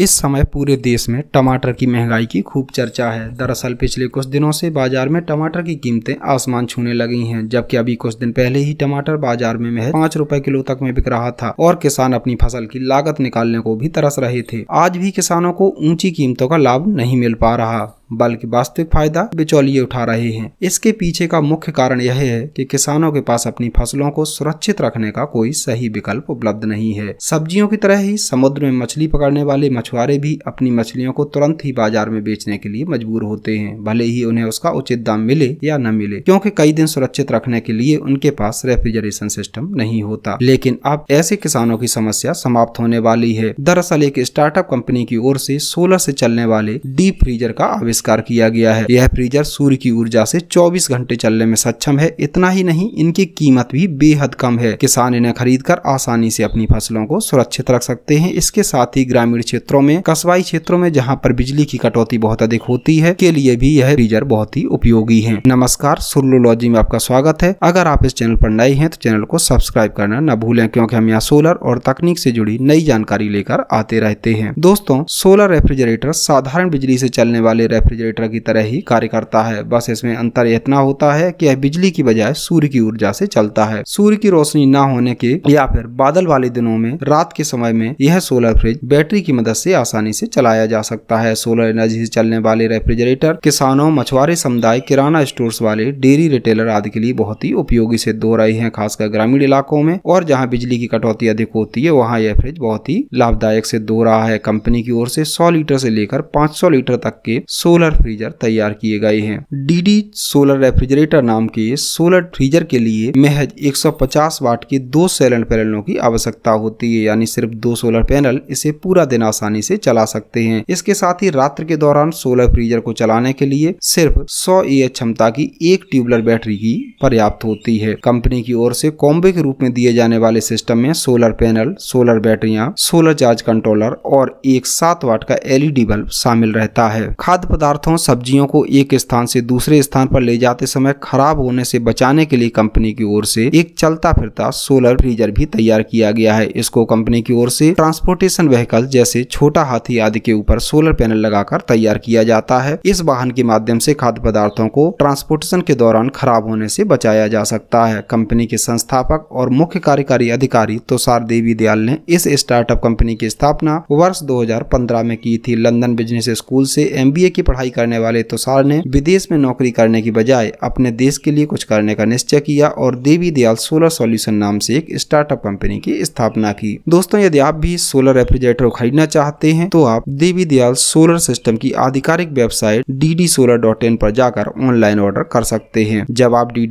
इस समय पूरे देश में टमाटर की महंगाई की खूब चर्चा है दरअसल पिछले कुछ दिनों से बाजार में टमाटर की कीमतें आसमान छूने लगी हैं जबकि अभी कुछ दिन पहले ही टमाटर बाजार में महज पाँच रुपए किलो तक में बिक रहा था और किसान अपनी फसल की लागत निकालने को भी तरस रहे थे आज भी किसानों को ऊंची कीमतों का लाभ नहीं मिल पा रहा बल्कि वास्तविक फायदा बिचौलिए उठा रहे हैं इसके पीछे का मुख्य कारण यह है कि किसानों के पास अपनी फसलों को सुरक्षित रखने का कोई सही विकल्प उपलब्ध नहीं है सब्जियों की तरह ही समुद्र में मछली पकड़ने वाले मछुआरे भी अपनी मछलियों को तुरंत ही बाजार में बेचने के लिए मजबूर होते हैं भले ही उन्हें उसका उचित दाम मिले या न मिले क्योंकि कई दिन सुरक्षित रखने के लिए उनके पास रेफ्रिजरेशन सिस्टम नहीं होता लेकिन अब ऐसे किसानों की समस्या समाप्त होने वाली है दरअसल एक स्टार्टअप कंपनी की ओर से सोलर से चलने वाले डीप फ्रीजर का आविष्कार आविष्कार किया गया है यह फ्रीजर सूर्य की ऊर्जा से 24 घंटे चलने में सक्षम है इतना ही नहीं इनकी कीमत भी बेहद कम है किसान इन्हें खरीद कर आसानी से अपनी फसलों को सुरक्षित रख सकते हैं इसके साथ ही ग्रामीण क्षेत्रों में कस्बाई क्षेत्रों में जहाँ पर बिजली की कटौती बहुत अधिक होती है के लिए भी यह फ्रीजर बहुत ही उपयोगी है नमस्कार सुरलोलॉजी में आपका स्वागत है अगर आप इस चैनल पर नए हैं तो चैनल को सब्सक्राइब करना न भूलें क्योंकि हम यहाँ सोलर और तकनीक से जुड़ी नई जानकारी लेकर आते रहते हैं दोस्तों सोलर रेफ्रिजरेटर साधारण बिजली से चलने वाले रेफ्रिजरेटर रेफ्रिजरेटर की तरह ही कार्य करता है बस इसमें अंतर इतना होता है कि यह बिजली की बजाय सूर्य की ऊर्जा से चलता है सूर्य की रोशनी न होने के या फिर बादल वाले दिनों में रात के समय में यह सोलर फ्रिज बैटरी की मदद से आसानी से चलाया जा सकता है सोलर एनर्जी से चलने वाले रेफ्रिजरेटर किसानों मछुआरे समुदाय किराना स्टोर वाले डेयरी रिटेलर आदि के लिए बहुत ही उपयोगी सिद्ध हो रहे हैं खासकर ग्रामीण इलाकों में और जहाँ बिजली की कटौती अधिक होती है वहाँ यह फ्रिज बहुत ही लाभदायक सिद्ध हो रहा है कंपनी की ओर से सौ लीटर से लेकर पांच लीटर तक के सोलर सोलर फ्रीजर तैयार किए गए हैं डीडी सोलर रेफ्रिजरेटर नाम के सोलर फ्रीजर के लिए महज 150 वाट के दो सोलर पैनलों की आवश्यकता होती है यानी सिर्फ दो सोलर पैनल इसे पूरा दिन आसानी से चला सकते हैं इसके साथ ही रात्र के दौरान सोलर फ्रीजर को चलाने के लिए सिर्फ सौ ए क्षमता की एक ट्यूबलर बैटरी की पर्याप्त होती है कंपनी की ओर से कॉम्बे के रूप में दिए जाने वाले सिस्टम में सोलर पैनल सोलर बैटरिया सोलर चार्ज कंट्रोलर और एक सात वाट का एलईडी e बल्ब शामिल रहता है खाद्य पदार्थों सब्जियों को एक स्थान से दूसरे स्थान पर ले जाते समय खराब होने से बचाने के लिए कंपनी की ओर से एक चलता फिरता सोलर फ्रीजर भी तैयार किया गया है इसको कंपनी की ओर से ट्रांसपोर्टेशन व्हीकल जैसे छोटा हाथी आदि के ऊपर सोलर पैनल लगाकर तैयार किया जाता है इस वाहन के माध्यम से खाद्य पदार्थों को ट्रांसपोर्टेशन के दौरान खराब होने से बचाया जा सकता है कंपनी के संस्थापक और मुख्य कार्यकारी अधिकारी तुषार देवी दयाल ने इस स्टार्टअप कंपनी की स्थापना वर्ष दो में की थी लंदन बिजनेस स्कूल से एम की पढ़ाई करने वाले तुषार ने विदेश में नौकरी करने की बजाय अपने देश के लिए कुछ करने का निश्चय किया और देवी दयाल सोलर सोल्यूशन नाम से एक स्टार्टअप कंपनी की स्थापना की दोस्तों यदि आप भी सोलर रेफ्रिजरेटर खरीदना चाहते हैं तो आप देवी दयाल सोलर सिस्टम की आधिकारिक वेबसाइट डी पर जाकर ऑनलाइन ऑर्डर कर सकते हैं जब आप डी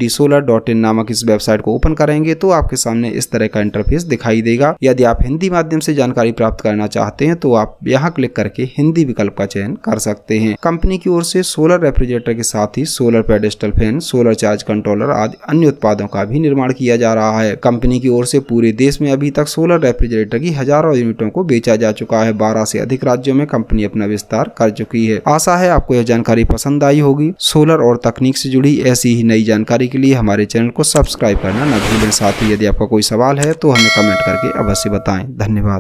नामक इस वेबसाइट को ओपन करेंगे तो आपके सामने इस तरह का इंटरफेस दिखाई देगा यदि आप हिंदी माध्यम से जानकारी प्राप्त करना चाहते हैं तो आप यहाँ क्लिक करके हिंदी विकल्प का चयन कर सकते हैं कंपनी की ओर से सोलर रेफ्रिजरेटर के साथ ही solar pedestal fan solar charge controller आदि अन्य उत्पादों का भी निर्माण किया जा रहा है कंपनी की ओर से पूरे देश में अभी तक सोलर रेफ्रिजरेटर की हजारों यूनिटों को बेचा जा चुका है बारह से अधिक राज्यों में कंपनी अपना विस्तार कर चुकी है आशा है आपको यह जानकारी पसंद आई होगी सोलर और तकनीक से जुड़ी ऐसी ही नई जानकारी के लिए हमारे चैनल को सब्सक्राइब करना न भूलें साथ ही यदि आपका कोई सवाल है तो हमें कमेंट करके अवश्य बताएं धन्यवाद